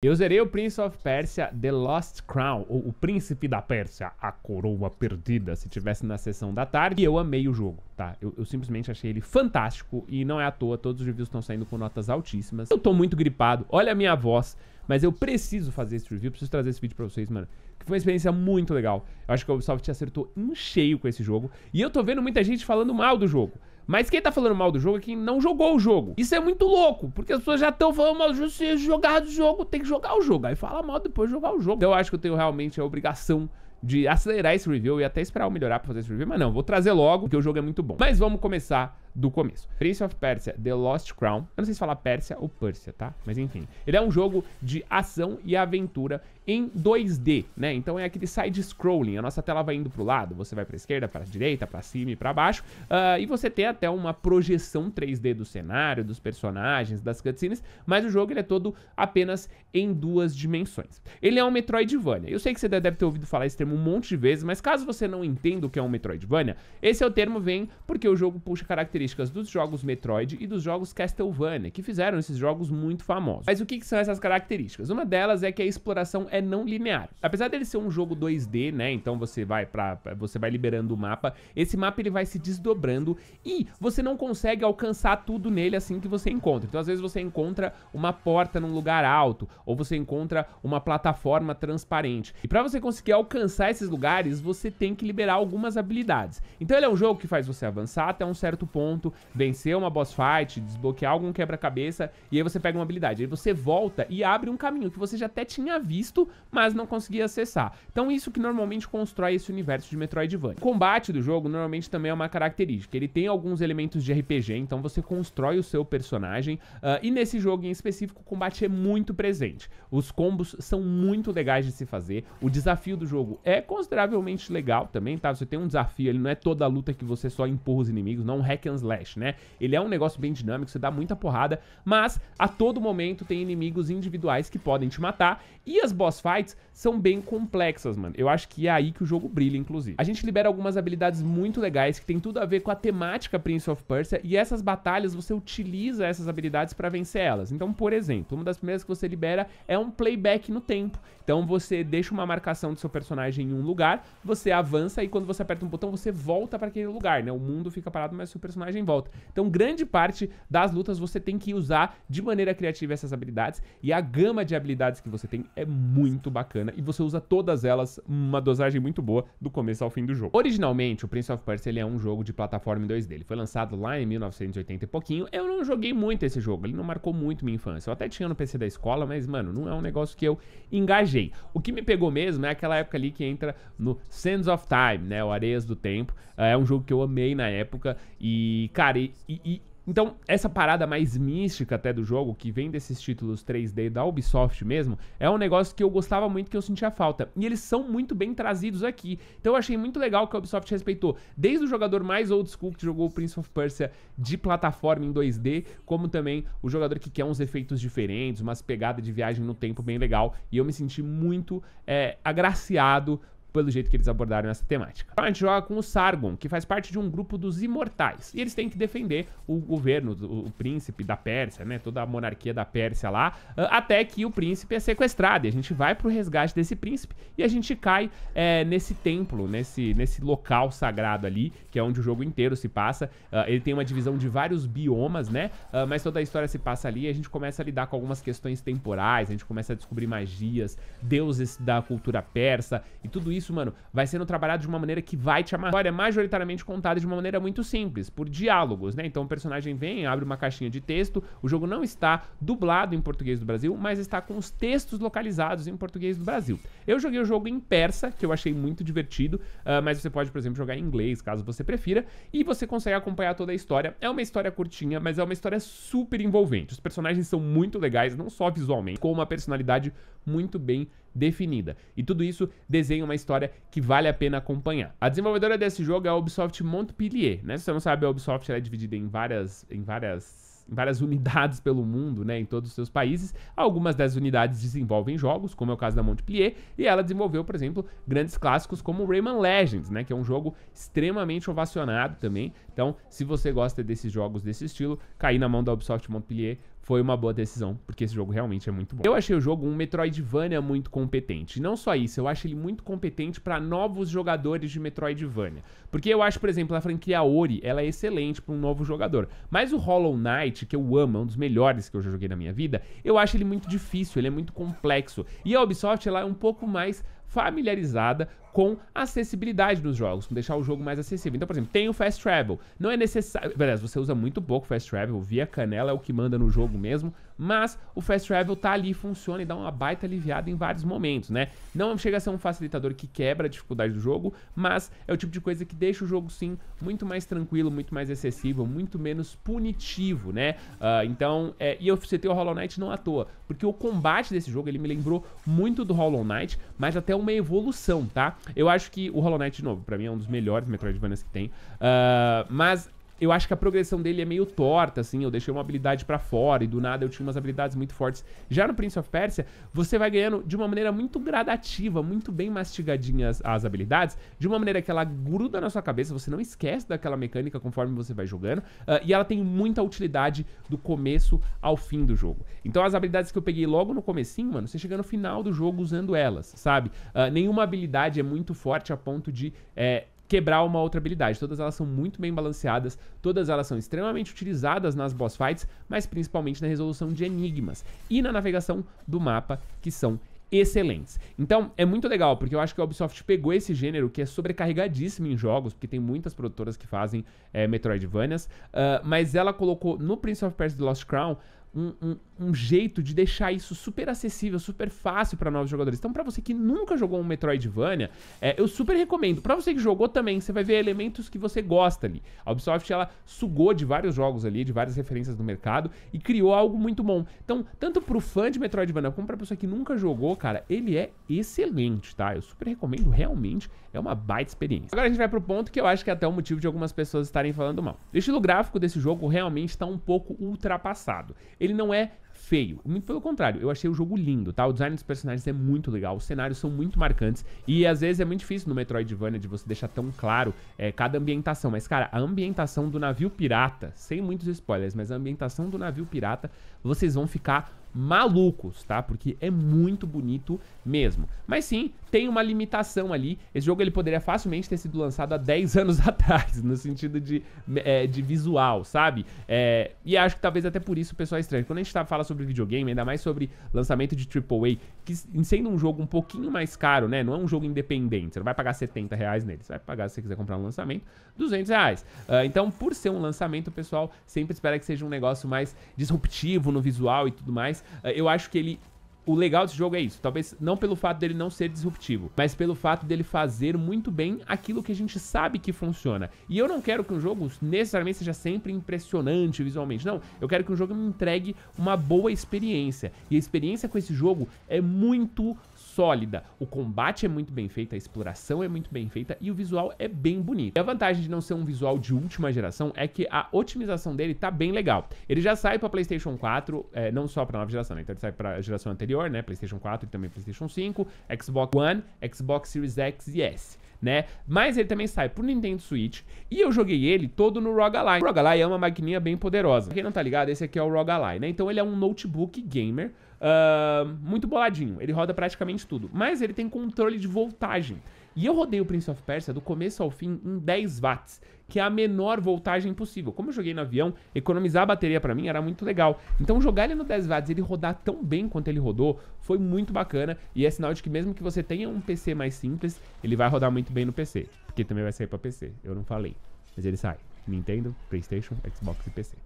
Eu zerei o Prince of Persia The Lost Crown, ou o Príncipe da Pérsia, a coroa perdida, se tivesse na sessão da tarde, e eu amei o jogo, tá? Eu, eu, simplesmente achei ele fantástico, e não é à toa, todos os reviews estão saindo com notas altíssimas. Eu tô muito gripado, olha a minha voz, mas eu preciso fazer esse review, preciso trazer esse vídeo pra vocês, mano. Que foi uma experiência muito legal. Eu acho que o Ubisoft acertou em cheio com esse jogo, e eu tô vendo muita gente falando mal do jogo. Mas quem tá falando mal do jogo é quem não jogou o jogo. Isso é muito louco, porque as pessoas já estão falando mal do jogo. Se jogar do jogo, tem que jogar o jogo. Aí fala mal depois de jogar o jogo. Então eu acho que eu tenho realmente a obrigação de acelerar esse review e até esperar eu melhorar pra fazer esse review. Mas não, vou trazer logo, porque o jogo é muito bom. Mas vamos começar do começo. Prince of Persia The Lost Crown. Eu não sei se falar Pérsia ou Pérsia, tá? Mas enfim. Ele é um jogo de ação e aventura em 2D, né? Então é aquele side-scrolling. A nossa tela vai indo pro lado, você vai pra esquerda, pra direita, pra cima e pra baixo. Uh, e você tem até uma projeção 3D do cenário, dos personagens, das cutscenes. Mas o jogo ele é todo apenas em duas dimensões. Ele é um Metroidvania. Eu sei que você deve ter ouvido falar esse termo um monte de vezes, mas caso você não entenda o que é um Metroidvania, esse é o termo vem porque o jogo puxa características características dos jogos Metroid e dos jogos Castlevania, que fizeram esses jogos muito famosos. Mas o que, que são essas características? Uma delas é que a exploração é não linear. Apesar dele ser um jogo 2D, né? Então você vai para você vai liberando o mapa, esse mapa ele vai se desdobrando e você não consegue alcançar tudo nele assim que você encontra. Então às vezes você encontra uma porta num lugar alto ou você encontra uma plataforma transparente. E para você conseguir alcançar esses lugares, você tem que liberar algumas habilidades. Então ele é um jogo que faz você avançar até um certo ponto ponto, vencer uma boss fight, desbloquear algum quebra-cabeça, e aí você pega uma habilidade. Aí você volta e abre um caminho que você já até tinha visto, mas não conseguia acessar. Então isso que normalmente constrói esse universo de Metroidvania. O combate do jogo normalmente também é uma característica. Ele tem alguns elementos de RPG, então você constrói o seu personagem, uh, e nesse jogo em específico o combate é muito presente. Os combos são muito legais de se fazer, o desafio do jogo é consideravelmente legal também, tá? Você tem um desafio, ele não é toda a luta que você só empurra os inimigos, não um é hack and slash, né? Ele é um negócio bem dinâmico, você dá muita porrada, mas a todo momento tem inimigos individuais que podem te matar e as boss fights são bem complexas, mano. Eu acho que é aí que o jogo brilha, inclusive. A gente libera algumas habilidades muito legais que tem tudo a ver com a temática Prince of Persia e essas batalhas você utiliza essas habilidades para vencer elas. Então, por exemplo, uma das primeiras que você libera é um playback no tempo. Então você deixa uma marcação do seu personagem em um lugar, você avança e quando você aperta um botão você volta para aquele lugar, né? O mundo fica parado, mas o seu personagem personagem volta. Então, grande parte das lutas você tem que usar de maneira criativa essas habilidades e a gama de habilidades que você tem é muito bacana e você usa todas elas uma dosagem muito boa do começo ao fim do jogo. Originalmente, o Prince of Persia ele é um jogo de plataforma em 2D. Ele foi lançado lá em 1980 e pouquinho. Eu não joguei muito esse jogo, ele não marcou muito minha infância. Eu até tinha no PC da escola, mas, mano, não é um negócio que eu engajei. O que me pegou mesmo é aquela época ali que entra no Sands of Time, né? O Areias do Tempo. É um jogo que eu amei na época e e, cara, e, e, então essa parada mais mística até do jogo, que vem desses títulos 3D da Ubisoft mesmo, é um negócio que eu gostava muito, que eu sentia falta. E eles são muito bem trazidos aqui. Então eu achei muito legal que a Ubisoft respeitou, desde o jogador mais old school que jogou o Prince of Persia de plataforma em 2D, como também o jogador que quer uns efeitos diferentes, umas pegadas de viagem no tempo bem legal. E eu me senti muito é, agraciado pelo jeito que eles abordaram essa temática. Então a gente joga com o Sargon, que faz parte de um grupo dos imortais. E eles têm que defender o governo, o, príncipe da Pérsia, né? Toda a monarquia da Pérsia lá, ah, até que o príncipe é sequestrado. E a gente vai pro resgate desse príncipe e a gente cai é, nesse templo, nesse, nesse local sagrado ali, que é onde o jogo inteiro se passa. Uh, ele tem uma divisão de vários biomas, né? Uh, mas toda a história se passa ali e a gente começa a lidar com algumas questões temporais, a gente começa a descobrir magias, deuses da cultura persa e tudo isso isso, mano, vai sendo trabalhado de uma maneira que vai te história Olha, é majoritariamente contada de uma maneira muito simples, por diálogos, né? Então o personagem vem, abre uma caixinha de texto, o jogo não está dublado em português do Brasil, mas está com os textos localizados em português do Brasil. Eu joguei o jogo em persa, que eu achei muito divertido, uh, mas você pode, por exemplo, jogar em inglês, caso você prefira, e você consegue acompanhar toda a história. É uma história curtinha, mas é uma história super envolvente. Os personagens são muito legais, não só visualmente, com uma personalidade muito bem definida. E tudo isso desenha uma história que vale a pena acompanhar. A desenvolvedora desse jogo é a Ubisoft Montpellier, né? Se você não sabe, a Ubisoft é dividida em várias, em várias em várias unidades pelo mundo, né, em todos os seus países. Algumas das unidades desenvolvem jogos, como é o caso da Montpellier, e ela desenvolveu, por exemplo, grandes clássicos como Rayman Legends, né, que é um jogo extremamente ovacionado também. Então, se você gosta desses jogos desse estilo, cair na mão da Ubisoft Montpellier foi uma boa decisão, porque esse jogo realmente é muito bom. Eu achei o jogo um Metroidvania muito competente. Não só isso, eu acho ele muito competente para novos jogadores de Metroidvania. Porque eu acho, por exemplo, a franquia Ori, ela é excelente para um novo jogador. Mas o Hollow Knight, que eu amo, é um dos melhores que eu já joguei na minha vida, eu acho ele muito difícil, ele é muito complexo. E a Ubisoft, ela é um pouco mais familiarizada com acessibilidade nos jogos, com deixar o jogo mais acessível. Então, por exemplo, tem o Fast Travel. Não é necessário. Beleza, você usa muito pouco Fast Travel, via canela é o que manda no jogo mesmo. Mas o Fast Travel tá ali, funciona e dá uma baita aliviada em vários momentos, né? Não chega a ser um facilitador que quebra a dificuldade do jogo, mas é o tipo de coisa que deixa o jogo, sim, muito mais tranquilo, muito mais acessível, muito menos punitivo, né? Uh, então, é... e eu citei o Hollow Knight não à toa, porque o combate desse jogo, ele me lembrou muito do Hollow Knight, mas até uma evolução, tá? Eu acho que o Hollow Knight, de novo, pra mim é um dos melhores Metroidvanias que tem. Uh, mas eu acho que a progressão dele é meio torta, assim. Eu deixei uma habilidade para fora e do nada eu tinha umas habilidades muito fortes. Já no Prince of Persia, você vai ganhando de uma maneira muito gradativa, muito bem mastigadinhas as, as habilidades, de uma maneira que ela gruda na sua cabeça, você não esquece daquela mecânica conforme você vai jogando, uh, e ela tem muita utilidade do começo ao fim do jogo. Então as habilidades que eu peguei logo no comecinho, mano, você chega no final do jogo usando elas, sabe? Uh, nenhuma habilidade é muito forte a ponto de é, quebrar uma outra habilidade. Todas elas são muito bem balanceadas, todas elas são extremamente utilizadas nas boss fights, mas principalmente na resolução de enigmas e na navegação do mapa, que são excelentes. Então, é muito legal, porque eu acho que a Ubisoft pegou esse gênero que é sobrecarregadíssimo em jogos, porque tem muitas produtoras que fazem é, Metroidvanias, uh, mas ela colocou no Prince of Persia The Lost Crown um, um, um jeito de deixar isso super acessível, super fácil para novos jogadores. Então, para você que nunca jogou um Metroidvania, é, eu super recomendo. Para você que jogou também, você vai ver elementos que você gosta ali. A Ubisoft ela sugou de vários jogos ali, de várias referências do mercado e criou algo muito bom. Então, tanto pro fã de Metroidvania como para pessoa que nunca jogou, cara, ele é excelente, tá? Eu super recomendo, realmente é uma baita experiência. Agora a gente vai pro ponto que eu acho que é até o motivo de algumas pessoas estarem falando mal. O estilo gráfico desse jogo realmente está um pouco ultrapassado. Ele não é feio. Muito pelo contrário, eu achei o jogo lindo, tá? O design dos personagens é muito legal, os cenários são muito marcantes e às vezes é muito difícil no Metroidvania de você deixar tão claro é, cada ambientação. Mas, cara, a ambientação do navio pirata, sem muitos spoilers, mas a ambientação do navio pirata, vocês vão ficar malucos, tá? Porque é muito bonito mesmo. Mas sim, tem uma limitação ali. Esse jogo ele poderia facilmente ter sido lançado há 10 anos atrás, no sentido de, é, de visual, sabe? É, e acho que talvez até por isso o pessoal é estranho. Quando a gente tá, fala sobre videogame, ainda mais sobre lançamento de AAA, que sendo um jogo um pouquinho mais caro, né? Não é um jogo independente, você não vai pagar 70 reais nele, você vai pagar, se você quiser comprar um lançamento, 200 reais. Uh, então, por ser um lançamento, o pessoal sempre espera que seja um negócio mais disruptivo no visual e tudo mais mas eh, eu acho que ele o legal desse jogo é isso. Talvez não pelo fato dele não ser disruptivo, mas pelo fato dele fazer muito bem aquilo que a gente sabe que funciona. E eu não quero que um jogo necessariamente seja sempre impressionante visualmente. Não, eu quero que um jogo me entregue uma boa experiência. E a experiência com esse jogo é muito sólida. O combate é muito bem feito, a exploração é muito bem feita e o visual é bem bonito. E a vantagem de não ser um visual de última geração é que a otimização dele tá bem legal. Ele já sai para PlayStation 4, é, não só para nova geração, né? então ele sai para geração anterior anterior, né? PlayStation 4 e também PlayStation 5, Xbox One, Xbox Series X e S. Né? Mas ele também sai pro Nintendo Switch e eu joguei ele todo no ROG Ally. O ROG Ally é uma maquininha bem poderosa. Pra quem não tá ligado, esse aqui é o ROG Ally, né? Então ele é um notebook gamer uh, muito boladinho. Ele roda praticamente tudo, mas ele tem controle de voltagem. E eu rodei o Prince of Persia do começo ao fim em 10 watts, que é a menor voltagem possível. Como eu joguei no avião, economizar a bateria para mim era muito legal. Então jogar ele no 10 watts, ele rodar tão bem quanto ele rodou, foi muito bacana e é sinal de que mesmo que você tenha um PC mais simples, ele vai rodar muito bem no PC, porque também vai sair para PC. Eu não falei, mas ele sai. Nintendo, PlayStation, Xbox e PC.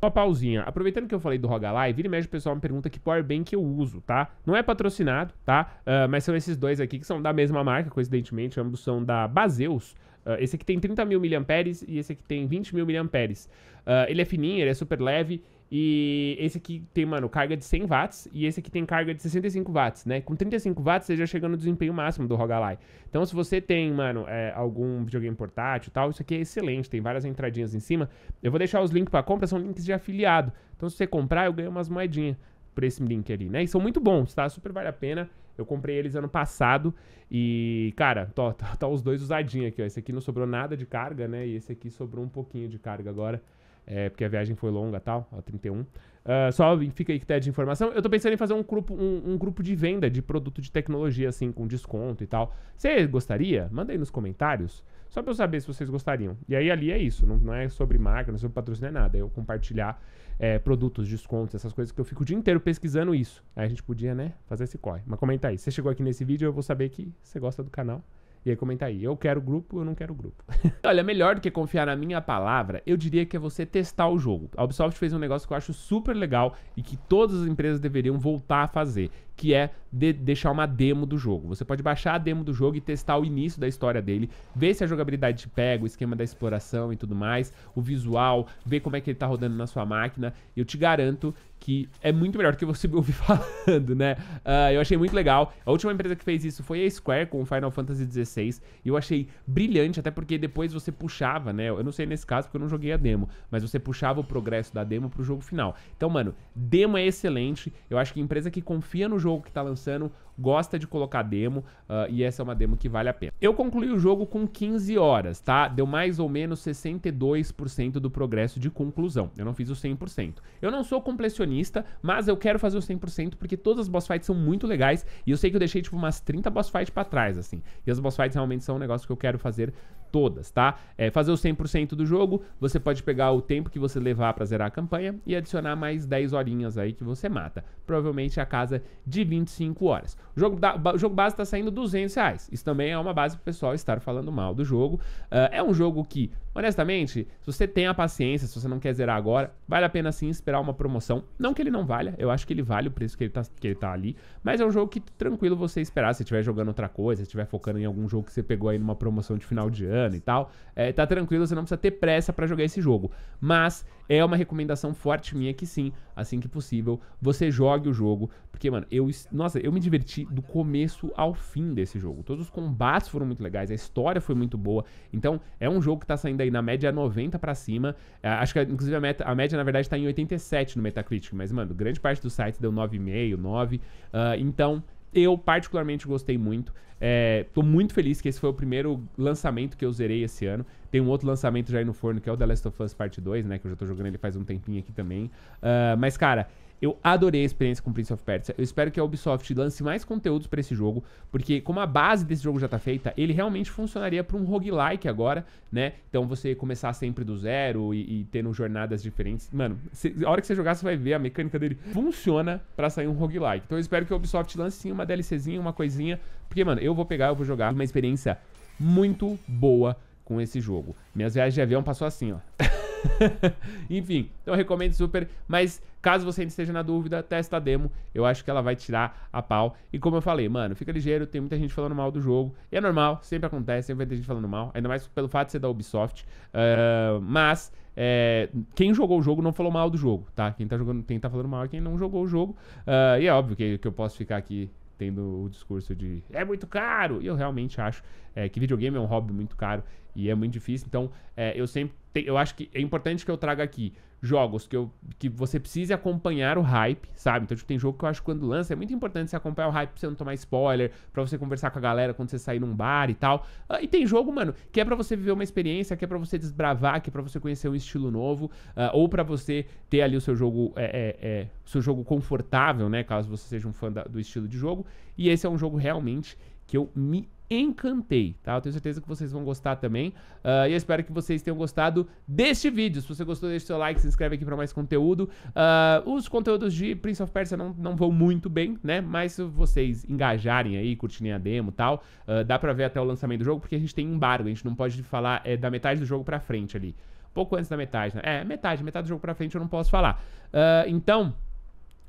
Uma pausinha. Aproveitando que eu falei do Rogalai, vira e mexe o pessoal me pergunta que powerbank eu uso, tá? Não é patrocinado, tá? Uh, mas são esses dois aqui que são da mesma marca, coincidentemente, ambos são da Baseus. Uh, ah, esse aqui tem 30 mil miliamperes e esse aqui tem 20 mil miliamperes. Uh, ele é fininho, ele é super leve e esse aqui tem, mano, carga de 100 watts e esse aqui tem carga de 65 watts, né? Com 35 watts você já chega no desempenho máximo do ROG Ally. Então se você tem, mano, é, algum videogame portátil e tal, isso aqui é excelente, tem várias entradinhas em cima. Eu vou deixar os links para compra, são links de afiliado. Então se você comprar, eu ganho umas moedinhas por esse link ali, né? E são muito bons, tá? Super vale a pena. Eu comprei eles ano passado e, cara, tá, tá, tá os dois usadinhos aqui, ó. Esse aqui não sobrou nada de carga, né? E esse aqui sobrou um pouquinho de carga agora. É, porque a viagem foi longa tal, a 31. Uh, ah, só fica aí que tá de informação. Eu tô pensando em fazer um grupo, um, um, grupo de venda de produto de tecnologia, assim, com desconto e tal. Você gostaria? Manda aí nos comentários. Só pra eu saber se vocês gostariam. E aí ali é isso, não, não é sobre marca, não é sobre é nada. É eu compartilhar é, produtos, descontos, essas coisas que eu fico o dia inteiro pesquisando isso. Aí a gente podia, né, fazer esse corre. Mas comenta aí. Se você chegou aqui nesse vídeo, eu vou saber que você gosta do canal. E aí comenta aí, eu quero grupo, eu não quero grupo. Olha, melhor do que confiar na minha palavra, eu diria que é você testar o jogo. A Ubisoft fez um negócio que eu acho super legal e que todas as empresas deveriam voltar a fazer, que é de deixar uma demo do jogo. Você pode baixar a demo do jogo e testar o início da história dele, ver se a jogabilidade te pega, o esquema da exploração e tudo mais, o visual, ver como é que ele tá rodando na sua máquina. Eu te garanto que é muito melhor do que você me ouvir falando, né? Uh, eu achei muito legal. A última empresa que fez isso foi a Square com o Final Fantasy XVI. E eu achei brilhante, até porque depois você puxava, né? Eu não sei nesse caso porque eu não joguei a demo, mas você puxava o progresso da demo pro jogo final. Então, mano, demo é excelente. Eu acho que empresa que confia no jogo que tá lançando, gosta de colocar demo uh, e essa é uma demo que vale a pena. Eu concluí o jogo com 15 horas, tá? Deu mais ou menos 62% do progresso de conclusão. Eu não fiz o 100%. Eu não sou completionista, mas eu quero fazer o 100% porque todas as boss fights são muito legais e eu sei que eu deixei tipo umas 30 boss fights para trás, assim. E as boss fights realmente são um negócio que eu quero fazer todas, tá? É, fazer o 100% do jogo, você pode pegar o tempo que você levar para zerar a campanha e adicionar mais 10 horinhas aí que você mata. Provavelmente a casa é de 25 horas. O jogo, da, o jogo base está saindo 200 reais. Isso também é uma base pro pessoal estar falando mal do jogo. Uh, é um jogo que, honestamente, se você tem a paciência, se você não quer zerar agora, vale a pena sim esperar uma promoção. Não que ele não valha, eu acho que ele vale o preço que ele tá, que ele tá ali, mas é um jogo que tranquilo você esperar se estiver jogando outra coisa, se estiver focando em algum jogo que você pegou aí numa promoção de final de ano e tal. É, tá tranquilo, você não precisa ter pressa para jogar esse jogo. Mas é uma recomendação forte minha que sim, assim que possível, você jogue o jogo. Porque, mano, eu. Nossa, eu me diverti do começo ao fim desse jogo. Todos os combates foram muito legais, a história foi muito boa. Então, é um jogo que tá saindo aí na média 90 para cima. É, acho que, inclusive, a, meta, a, média, na verdade, tá em 87 no Metacritic. Mas, mano, grande parte do site deu 9,5, 9. ,5, 9 uh, então. Eu particularmente gostei muito. É, tô muito feliz que esse foi o primeiro lançamento que eu zerei esse ano. Tem um outro lançamento já aí no forno, que é o The Last of Us Part 2, né? Que eu já tô jogando ele faz um tempinho aqui também. Uh, mas, cara, eu adorei a experiência com Prince of Persia. Eu espero que a Ubisoft lance mais conteúdos para esse jogo, porque como a base desse jogo já tá feita, ele realmente funcionaria para um roguelike agora, né? Então você começar sempre do zero e, e tendo jornadas diferentes. Mano, cê, a hora que você jogar, você vai ver a mecânica dele funciona para sair um roguelike. Então eu espero que a Ubisoft lance sim uma DLCzinha, uma coisinha, porque, mano, eu vou pegar, eu vou jogar uma experiência muito boa com esse jogo. Minhas viagens de avião passou assim, ó. Enfim, então eu recomendo super. Mas caso você ainda esteja na dúvida, testa a demo. Eu acho que ela vai tirar a pau. E como eu falei, mano, fica ligeiro. Tem muita gente falando mal do jogo. E é normal, sempre acontece. Sempre vai ter gente falando mal. Ainda mais pelo fato de ser da Ubisoft. Uh, mas. É, quem jogou o jogo não falou mal do jogo, tá? Quem tá, jogando, quem tá falando mal é quem não jogou o jogo. Uh, e é óbvio que, que eu posso ficar aqui tendo o discurso de é muito caro. E eu realmente acho é, que videogame é um hobby muito caro e é muito difícil. Então, é, eu sempre eu acho que é importante que eu traga aqui jogos que, eu, que você precise acompanhar o hype, sabe? Então, tipo, tem jogo que eu acho que quando lança é muito importante você acompanhar o hype pra você não tomar spoiler, pra você conversar com a galera quando você sair num bar e tal. Uh, e tem jogo, mano, que é para você viver uma experiência, que é pra você desbravar, que é pra você conhecer um estilo novo, uh, ou para você ter ali o seu jogo, é, é, é, seu jogo confortável, né? Caso você seja um fã da, do estilo de jogo. E esse é um jogo realmente que eu me encantei, tá? Eu tenho certeza que vocês vão gostar também. Uh, e eu espero que vocês tenham gostado deste vídeo. Se você gostou, deixa seu like, se inscreve aqui para mais conteúdo. Uh, os conteúdos de Prince of Persia não, não vão muito bem, né? Mas se vocês engajarem aí, curtirem a demo e tal, uh, dá pra ver até o lançamento do jogo, porque a gente tem embargo, a gente não pode falar é, da metade do jogo pra frente ali. Pouco antes da metade, né? É, metade, metade do jogo pra frente eu não posso falar. então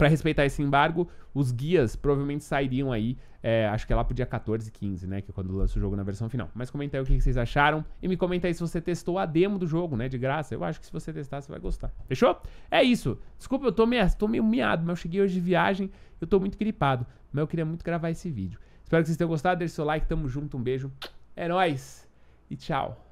para respeitar esse embargo, os guias provavelmente sairiam aí, é, acho que é lá pro dia 14, 15, né? Que é quando lança o jogo na versão final. Mas comenta aí o que vocês acharam e me comenta aí se você testou a demo do jogo, né? De graça. Eu acho que se você testar, você vai gostar. Fechou? É isso. Desculpa, eu tô meio, tô meio miado, mas eu cheguei hoje de viagem, eu tô muito gripado. Mas eu queria muito gravar esse vídeo. Espero que vocês tenham gostado. Deixe seu like, tamo junto, um beijo. É nóis e tchau.